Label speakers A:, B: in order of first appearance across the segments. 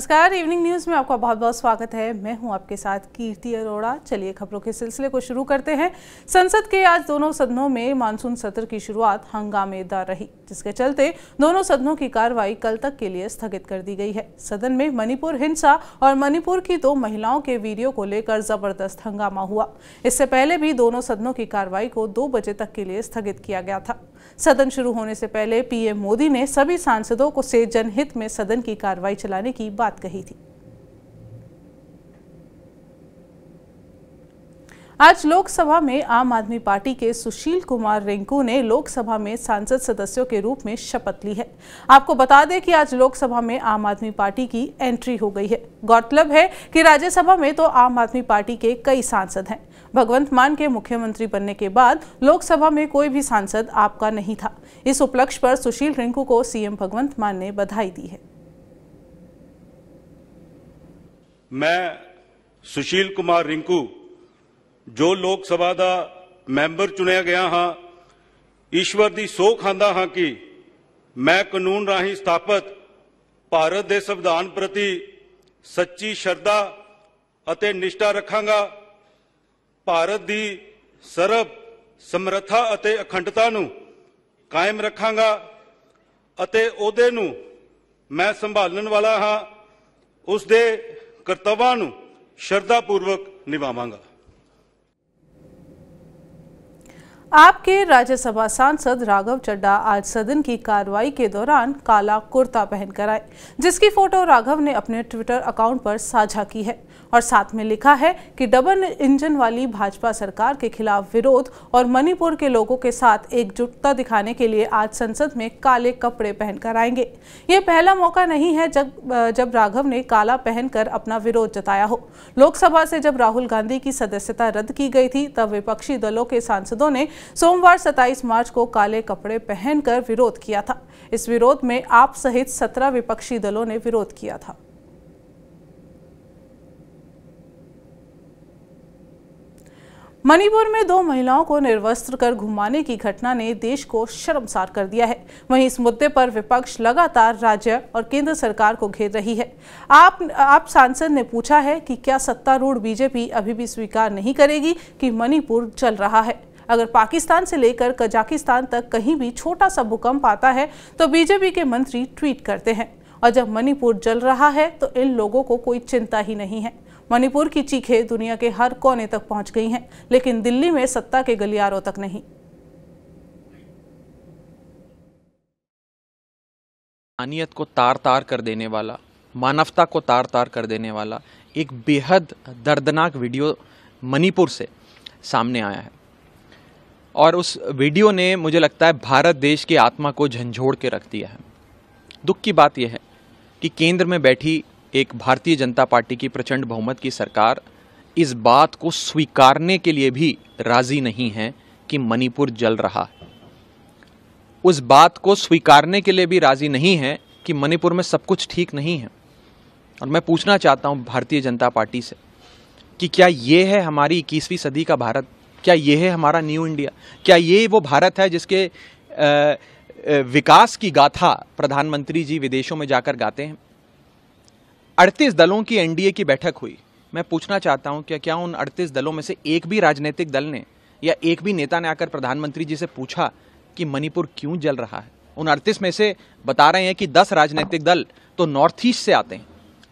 A: नमस्कार evening news में आपका बहुत बहुत स्वागत है मैं हूं आपके साथ कीर्ति अरोड़ा चलिए खबरों के सिलसिले को शुरू करते हैं संसद के आज दोनों सदनों में मानसून सत्र की शुरुआत हंगामेदार रही जिसके चलते दोनों सदनों की कार्रवाई कल तक के लिए स्थगित कर दी गई है सदन में मणिपुर हिंसा और मणिपुर की दो महिलाओं के वीडियो को लेकर जबरदस्त हंगामा हुआ इससे पहले भी दोनों सदनों की कार्रवाई को दो बजे तक के लिए स्थगित किया गया था सदन शुरू होने से पहले पीएम मोदी ने सभी सांसदों को से जनहित में सदन की कार्रवाई चलाने की बात बात कही थी आज लोकसभा में आम आदमी पार्टी के सुशील कुमार रिंकू ने लोकसभा में सांसद सदस्यों के रूप में शपथ ली है आपको बता दें कि आज लोकसभा में आम आदमी पार्टी की एंट्री हो गई है गौरतलब है कि राज्यसभा में तो आम आदमी पार्टी के कई सांसद हैं भगवंत मान के मुख्यमंत्री बनने के बाद लोकसभा में कोई भी सांसद आपका नहीं था इस उपलक्ष्य पर सुशील रिंकू को सीएम भगवंत मान ने बधाई दी है
B: ਮੈਂ ਸੁਸ਼ੀਲ ਕੁਮਾਰ ਰਿੰਕੂ ਜੋ ਲੋਕ ਸਭਾ ਦਾ ਮੈਂਬਰ ਚੁਣਿਆ ਗਿਆ ਹਾਂ ਈਸ਼ਵਰ ਦੀ ਸੋਹ ਖਾਂਦਾ ਹਾਂ ਕਿ ਮੈਂ ਕਾਨੂੰਨ ਰਾਹੀਂ ਸਥਾਪਿਤ ਭਾਰਤ ਦੇ ਸੰਵਿਧਾਨ ਪ੍ਰਤੀ ਸੱਚੀ ਸ਼ਰਧਾ ਅਤੇ ਨਿਸ਼ਟਾ ਰੱਖਾਂਗਾ ਭਾਰਤ ਦੀ ਸਰਬ ਸਮਰੱਥਾ ਅਤੇ ਅਖੰਡਤਾ ਨੂੰ ਕਾਇਮ ਰੱਖਾਂਗਾ ਅਤੇ ਉਹਦੇ ਨੂੰ ਮੈਂ ਸੰਭਾਲਣ ਵਾਲਾ ਹਾਂ ਉਸ ਦੇ कर्तव्य शरदापूर्वक निभावगा
A: आपके राज्यसभा सांसद राघव चड्डा आज सदन की कार्रवाई के दौरान काला कुर्ता पहनकर आए जिसकी फोटो राघव ने अपने ट्विटर अकाउंट पर साझा की है और साथ में लिखा है कि डबल इंजन वाली भाजपा सरकार के खिलाफ विरोध और मणिपुर के लोगों के साथ एकजुटता दिखाने के लिए आज संसद में काले कपड़े पहनकर आएंगे ये पहला मौका नहीं है जब जब राघव ने काला पहनकर अपना विरोध जताया हो लोकसभा से जब राहुल गांधी की सदस्यता रद्द की गई थी तब विपक्षी दलों के सांसदों ने सोमवार 27 मार्च को काले कपड़े पहनकर विरोध किया था इस विरोध में आप सहित सत्रह विपक्षी दलों ने विरोध किया था मणिपुर में दो महिलाओं को निर्वस्त्र कर घुमाने की घटना ने देश को शर्मसार कर दिया है वहीं इस मुद्दे पर विपक्ष लगातार राज्य और केंद्र सरकार को घेर रही है आप आप सांसद ने पूछा है कि क्या सत्तारूढ़ बीजेपी अभी भी स्वीकार नहीं करेगी कि मणिपुर चल रहा है अगर पाकिस्तान से लेकर कजाकिस्तान तक कहीं भी छोटा सा भूकंप आता है तो बीजेपी के मंत्री ट्वीट करते हैं और जब मणिपुर जल रहा है तो इन लोगों को कोई चिंता ही नहीं है मणिपुर की चीखें दुनिया के हर कोने तक पहुंच गई हैं लेकिन दिल्ली में सत्ता के गलियारों तक नहीं
C: मानियत को तार तार कर देने वाला मानवता को तार तार कर देने वाला एक बेहद दर्दनाक वीडियो मणिपुर से सामने आया है और उस वीडियो ने मुझे लगता है भारत देश की आत्मा को झंझोड़ के रख दिया है दुख की बात यह है कि केंद्र में बैठी एक भारतीय जनता पार्टी की प्रचंड बहुमत की सरकार इस बात को स्वीकारने के लिए भी राजी नहीं है कि मणिपुर जल रहा है उस बात को स्वीकारने के लिए भी राजी नहीं है कि मणिपुर में सब कुछ ठीक नहीं है और मैं पूछना चाहता हूँ भारतीय जनता पार्टी से कि क्या ये है हमारी इक्कीसवीं सदी का भारत क्या ये है हमारा न्यू इंडिया क्या ये वो भारत है जिसके विकास की गाथा प्रधानमंत्री जी विदेशों में जाकर गाते हैं अड़तीस दलों की एनडीए की बैठक हुई मैं पूछना चाहता हूं क्या क्या उन अड़तीस दलों में से एक भी राजनीतिक दल ने या एक भी नेता ने आकर प्रधानमंत्री जी से पूछा कि मणिपुर क्यों जल रहा है उन अड़तीस में से बता रहे हैं कि दस राजनीतिक दल तो नॉर्थ ईस्ट से आते हैं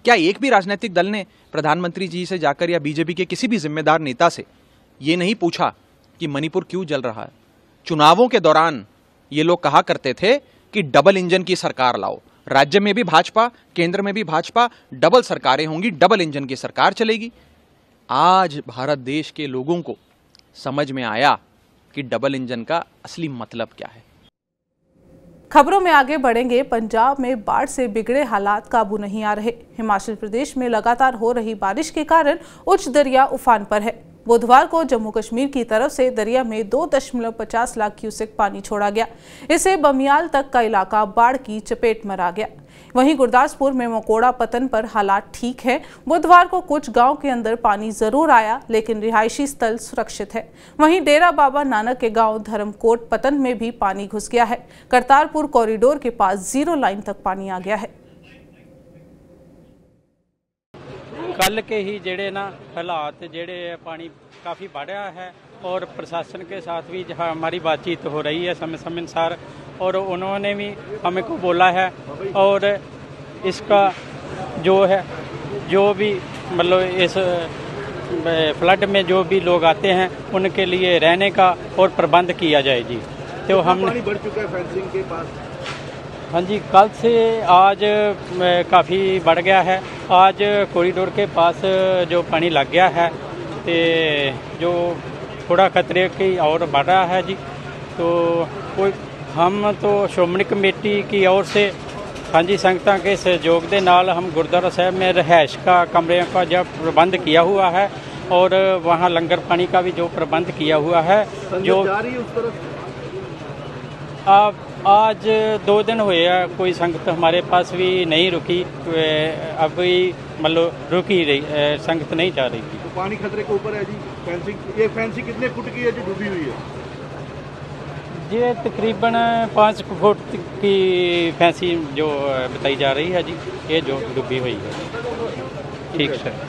C: क्या एक भी राजनीतिक दल ने प्रधानमंत्री जी से जाकर या बीजेपी के किसी भी जिम्मेदार नेता से ये नहीं पूछा कि मणिपुर क्यों जल रहा है चुनावों के दौरान ये लोग कहा करते थे कि डबल इंजन की सरकार लाओ राज्य में भी भाजपा केंद्र में भी भाजपा डबल सरकारें होंगी डबल इंजन की सरकार चलेगी आज भारत देश के लोगों को समझ में आया कि डबल इंजन का असली मतलब क्या है
A: खबरों में आगे बढ़ेंगे पंजाब में बाढ़ से बिगड़े हालात काबू नहीं आ रहे हिमाचल प्रदेश में लगातार हो रही बारिश के कारण उच्च दरिया उफान पर है बुधवार को जम्मू कश्मीर की तरफ से दरिया में 2.50 लाख क्यूसेक पानी छोड़ा गया इससे बमियाल तक का इलाका बाढ़ की चपेट में आ गया वहीं गुरदासपुर में मकोड़ा पतन पर हालात ठीक है बुधवार को कुछ गांव के अंदर पानी जरूर आया लेकिन रिहायशी स्थल सुरक्षित है वहीं डेरा बाबा नानक के गांव धर्मकोट पतन में भी पानी घुस गया है करतारपुर कॉरिडोर के पास जीरो लाइन तक पानी आ गया है
D: कल के ही जेड़े ना हालात जेड़े पानी काफ़ी बढ़िया है और प्रशासन के साथ भी जहाँ हमारी बातचीत हो रही है समय समय अनुसार और उन्होंने भी हमें को बोला है और इसका जो है जो भी मतलब इस फ्लड में जो भी लोग आते हैं उनके लिए रहने का और प्रबंध किया जाए जी तो हम बढ़
E: चुका है फेंसिंग के पास
D: हाँ जी कल से आज काफ़ी बढ़ गया है आज कॉरिडोर के पास जो पानी लग गया है तो जो थोड़ा खतरे की और बढ़ रहा है जी तो कोई हम तो ਸ਼੍ਰੋਮਣੀ ਕਮੇਟੀ ਕੀ ਔਰ ਸੇ ਹਾਂਜੀ ਸੰਗਤਾਂ ਕੇ ਸਹਿਯੋਗ ਦੇ ਨਾਲ ਹਮ ਗੁਰਦੁਆਰਾ ਸਾਹਿਬ ਮੇ ਰਹਿائش का कमरे का जो प्रबंध किया हुआ है और वहाँ लंगर पानी का भी जो प्रबंध किया हुआ है जो आप आज दो दिन हुए हैं कोई संगत हमारे पास भी नहीं रुकी अभी मतलब रुकी रही संगत नहीं जा रही थी
E: तो पानी खतरे के ऊपर है जी फैंसी ये फैंसी कितने फुट की है जो डूबी
B: हुई है
D: ये तकरीबन पाँच फुट की फैंसी जो बताई जा रही है जी ये जो डूबी हुई है ठीक सर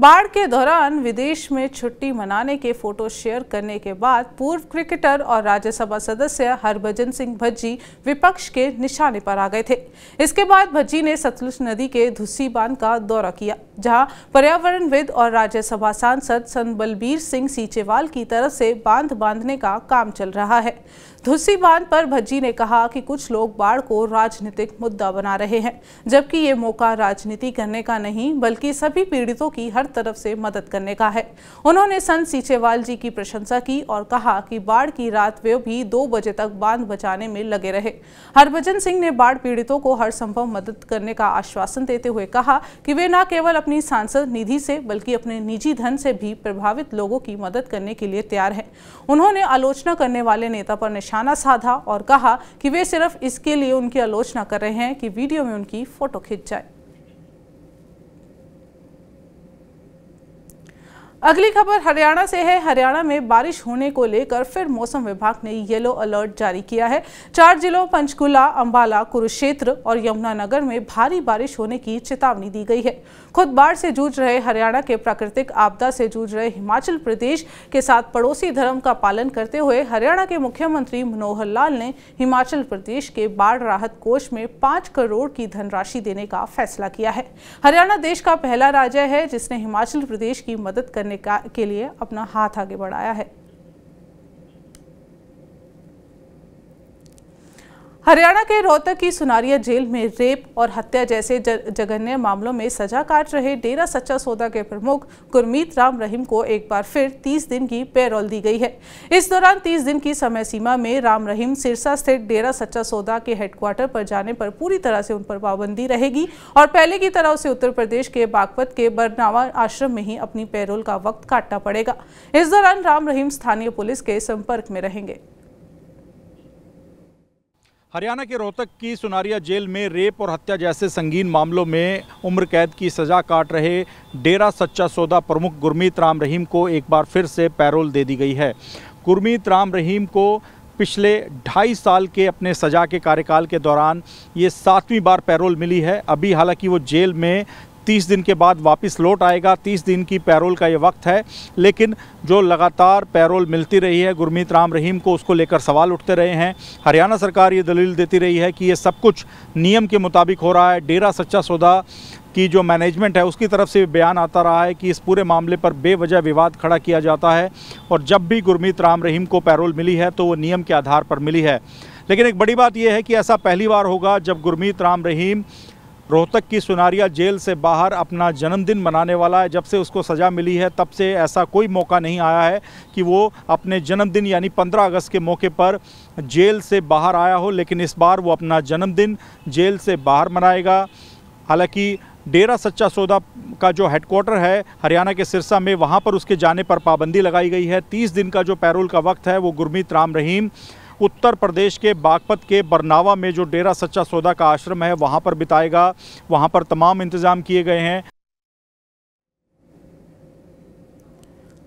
A: बाढ़ के दौरान विदेश में छुट्टी मनाने के फोटो शेयर करने के बाद पूर्व क्रिकेटर और राज्यसभा सदस्य हरभजन सिंह भज्जी विपक्ष के निशाने पर आ गए थे इसके बाद भज्जी ने सतलुज नदी के धुसी बांध का दौरा किया जहां पर्यावरणविद और राज्यसभा सांसद संत बलबीर सिंह सीचेवाल की तरफ से बांध बांधने का काम चल रहा है धुसी बांध पर भज्जी ने कहा कि कुछ लोग बाढ़ को राजनीतिक मुद्दा बना रहे हैं जबकि ये मौका राजनीति करने का नहीं बल्कि सभी पीड़ितों की हर तरफ से मदद करने का है उन्होंने संत सीचेवाल जी की प्रशंसा की और कहा कि बाढ़ की रात वे भी दो बजे तक बांध बचाने में लगे रहे हरभजन सिंह ने बाढ़ पीड़ितों को हर संभव मदद करने का आश्वासन देते हुए कहा कि वे न केवल अपनी सांसद निधि से बल्कि अपने निजी धन से भी प्रभावित लोगों की मदद करने के लिए तैयार हैं उन्होंने आलोचना करने वाले नेता पर निशाना साधा और कहा कि वे सिर्फ इसके लिए उनकी आलोचना कर रहे हैं कि वीडियो में उनकी फोटो खिंच जाए अगली खबर हरियाणा से है हरियाणा में बारिश होने को लेकर फिर मौसम विभाग ने येलो अलर्ट जारी किया है चार जिलों पंचकुला अंबाला कुरुक्षेत्र और यमुनानगर में भारी बारिश होने की चेतावनी दी गई है खुद बाढ़ से जूझ रहे हरियाणा के प्राकृतिक आपदा से जूझ रहे हिमाचल प्रदेश के साथ पड़ोसी धर्म का पालन करते हुए हरियाणा के मुख्यमंत्री मनोहर लाल ने हिमाचल प्रदेश के बाढ़ राहत कोष में पांच करोड़ की धनराशि देने का फैसला किया है हरियाणा देश का पहला राज्य है जिसने हिमाचल प्रदेश की मदद करने करने का के लिए अपना हाथ आगे बढ़ाया है हरियाणा के रोहतक की सुनारिया जेल में रेप और हत्या जैसे जघन्य मामलों में सजा काट रहे डेरा सच्चा सौदा के प्रमुख गुरमीत राम रहीम को एक बार फिर 30 दिन की पैरोल दी गई है इस दौरान 30 दिन की समय सीमा में राम रहीम सिरसा स्थित डेरा सच्चा सौदा के हेडक्वार्टर पर जाने पर पूरी तरह से उन पर पाबंदी रहेगी और पहले की तरह उसे उत्तर प्रदेश के बागपत के बरनावा आश्रम में ही अपनी पैरोल का वक्त काटना पड़ेगा इस दौरान राम रहीम स्थानीय पुलिस के संपर्क में रहेंगे
B: हरियाणा के रोहतक की सुनारिया जेल में रेप और हत्या जैसे संगीन मामलों में उम्र कैद की सजा काट रहे डेरा सच्चा सौदा प्रमुख गुरमीत राम रहीम को एक बार फिर से पैरोल दे दी गई है गुरमीत राम रहीम को पिछले ढाई साल के अपने सजा के कार्यकाल के दौरान ये सातवीं बार पैरोल मिली है अभी हालांकि वो जेल में 30 दिन के बाद वापस लौट आएगा 30 दिन की पैरोल का ये वक्त है लेकिन जो लगातार पैरोल मिलती रही है गुरमीत राम रहीम को उसको लेकर सवाल उठते रहे हैं हरियाणा सरकार ये दलील देती रही है कि ये सब कुछ नियम के मुताबिक हो रहा है डेरा सच्चा सौदा की जो मैनेजमेंट है उसकी तरफ से बयान आता रहा है कि इस पूरे मामले पर बेवजह विवाद खड़ा किया जाता है और जब भी गुरमीत राम रहीम को पैरोल मिली है तो वो नियम के आधार पर मिली है लेकिन एक बड़ी बात यह है कि ऐसा पहली बार होगा जब गुरमीत राम रहीम रोहतक की सुनारिया जेल से बाहर अपना जन्मदिन मनाने वाला है जब से उसको सज़ा मिली है तब से ऐसा कोई मौका नहीं आया है कि वो अपने जन्मदिन यानी 15 अगस्त के मौके पर जेल से बाहर आया हो लेकिन इस बार वो अपना जन्मदिन जेल से बाहर मनाएगा हालांकि डेरा सच्चा सौदा का जो हेडक्वार्टर है हरियाणा के सिरसा में वहाँ पर उसके जाने पर पाबंदी लगाई गई है तीस दिन का जो पैरोल का वक्त है वो गुरमीत राम रहीम उत्तर प्रदेश के बागपत के बरनावा में जो डेरा सच्चा सौदा का आश्रम है वहाँ पर बिताएगा वहाँ पर तमाम इंतज़ाम किए गए हैं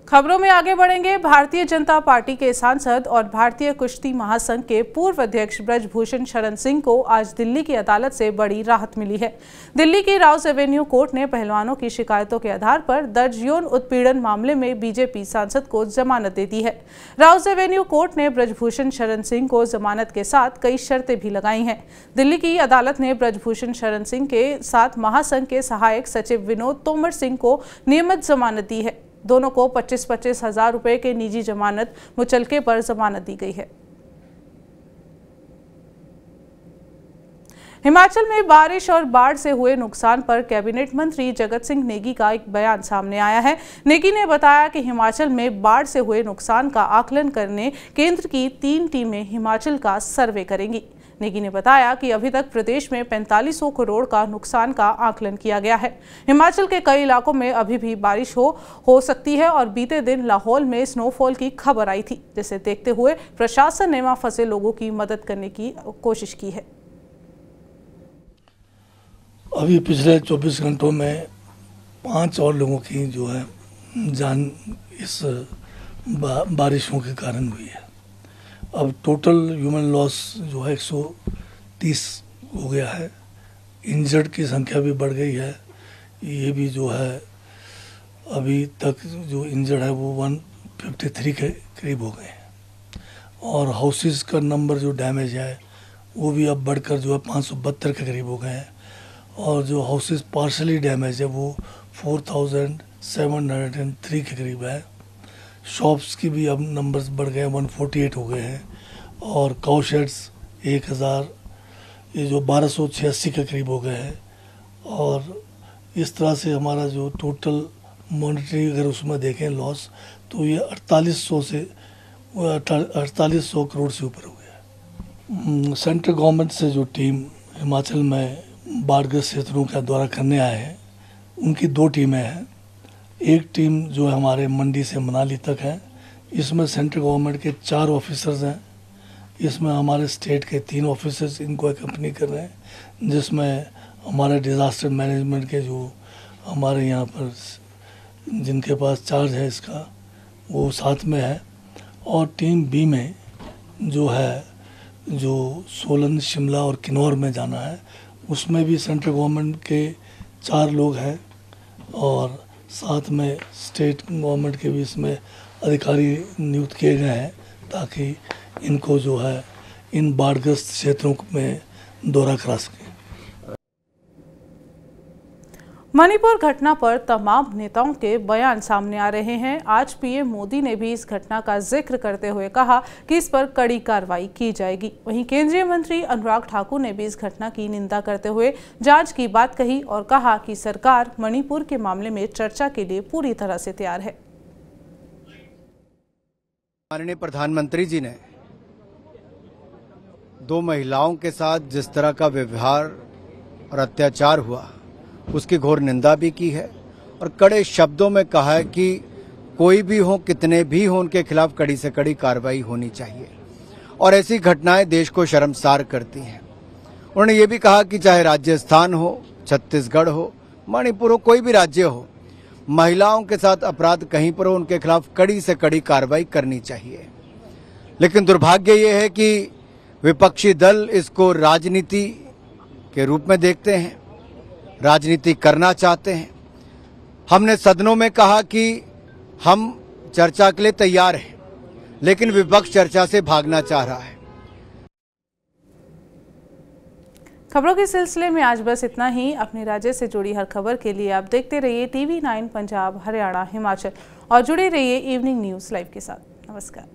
A: खबरों में आगे बढ़ेंगे भारतीय जनता पार्टी के सांसद और भारतीय कुश्ती महासंघ के पूर्व अध्यक्ष ब्रजभूषण शरण सिंह को आज दिल्ली की अदालत से बड़ी राहत मिली है दिल्ली की राउस एवेन्यू कोर्ट ने पहलवानों की शिकायतों के आधार पर दर्ज यौन उत्पीड़न मामले में बीजेपी सांसद को जमानत दे दी है राउस एवेन्यू कोर्ट ने ब्रजभूषण शरण सिंह को जमानत के साथ कई शर्तें भी लगाई हैं दिल्ली की अदालत ने ब्रजभूषण शरण सिंह के साथ महासंघ के सहायक सचिव विनोद तोमर सिंह को नियमित जमानत दी है दोनों को पच्चीस पच्चीस हज़ार रुपए के निजी जमानत मुचलके पर जमानत दी गई है हिमाचल में बारिश और बाढ़ से हुए नुकसान पर कैबिनेट मंत्री जगत सिंह नेगी का एक बयान सामने आया है नेगी ने बताया कि हिमाचल में बाढ़ से हुए नुकसान का आकलन करने केंद्र की तीन टीमें हिमाचल का सर्वे करेंगी नेगी ने बताया कि अभी तक प्रदेश में 4500 करोड़ का नुकसान का आकलन किया गया है हिमाचल के कई इलाकों में अभी भी बारिश हो हो सकती है और बीते दिन लाहौल में स्नोफॉल की खबर आई थी जिसे देखते हुए प्रशासन ने वहां फंसे लोगों की मदद करने की कोशिश की है
E: अभी पिछले 24 घंटों में पांच और लोगों की जो है जान इस बा, बारिशों के कारण हुई है अब टोटल ह्यूमन लॉस जो है 130 हो गया है इंजर्ड की संख्या भी बढ़ गई है ये भी जो है अभी तक जो इंजर्ड है वो 153 के करीब हो गए हैं और हाउसेस का नंबर जो डैमेज है वो भी अब बढ़कर जो है पाँच के करीब हो गए हैं और जो हाउसेस पार्शली डैमेज है वो 4,703 के करीब है शॉप्स की भी अब नंबर्स बढ़ गए हैं 148 हो गए हैं और काउशेड्स एक हज़ार ये जो बारह सौ छियासी के करीब हो गए हैं और इस तरह से हमारा जो टोटल मॉनिटरी अगर उसमें देखें लॉस तो ये अड़तालीस सौ से अड़तालीस सौ करोड़ से ऊपर हो गया सेंट्रल हम्म, गवर्नमेंट से जो टीम हिमाचल में बाढ़ क्षेत्रों का दौरा करने आए हैं उनकी दो टीमें हैं एक टीम जो हमारे मंडी से मनाली तक है इसमें सेंट्रल गवर्नमेंट के चार ऑफिसर्स हैं इसमें हमारे स्टेट के तीन ऑफिसर्स इनको कंपनी कर रहे हैं जिसमें हमारे डिज़ास्टर मैनेजमेंट के जो हमारे यहाँ पर जिनके पास चार्ज है इसका वो साथ में है और टीम बी में जो है जो सोलन शिमला और किन्नौर में जाना है उसमें भी सेंट्रल गवर्नमेंट के चार लोग हैं और साथ में स्टेट गवर्नमेंट के भी इसमें अधिकारी नियुक्त किए गए हैं ताकि इनको जो है इन बाढ़ग्रस्त क्षेत्रों में दौरा करा सकें
A: मणिपुर घटना पर तमाम नेताओं के बयान सामने आ रहे हैं आज पीएम मोदी ने भी इस घटना का जिक्र करते हुए कहा कि इस पर कड़ी कार्रवाई की जाएगी वहीं केंद्रीय मंत्री अनुराग ठाकुर ने भी इस घटना की निंदा करते हुए जांच की बात कही और कहा कि सरकार मणिपुर के मामले में चर्चा के लिए पूरी तरह से तैयार है
D: माननीय प्रधानमंत्री जी ने दो महिलाओं के साथ जिस तरह का व्यवहार और अत्याचार हुआ उसकी घोर निंदा भी की है और कड़े शब्दों में कहा है कि कोई भी हो कितने भी हों उनके खिलाफ कड़ी से कड़ी कार्रवाई होनी चाहिए और ऐसी घटनाएं देश को शर्मसार करती हैं उन्होंने ये भी कहा कि चाहे राजस्थान हो छत्तीसगढ़ हो मणिपुर हो कोई भी राज्य हो महिलाओं के साथ अपराध कहीं पर हो उनके खिलाफ कड़ी से कड़ी कार्रवाई करनी चाहिए लेकिन दुर्भाग्य ये है कि विपक्षी दल इसको राजनीति के रूप में देखते हैं राजनीति करना चाहते हैं हमने सदनों में कहा कि हम चर्चा के लिए तैयार हैं लेकिन विपक्ष चर्चा से भागना चाह रहा है
A: खबरों के सिलसिले में आज बस इतना ही अपने राज्य से जुड़ी हर खबर के लिए आप देखते रहिए टीवी नाइन पंजाब हरियाणा हिमाचल और जुड़े रहिए इवनिंग न्यूज लाइव के साथ नमस्कार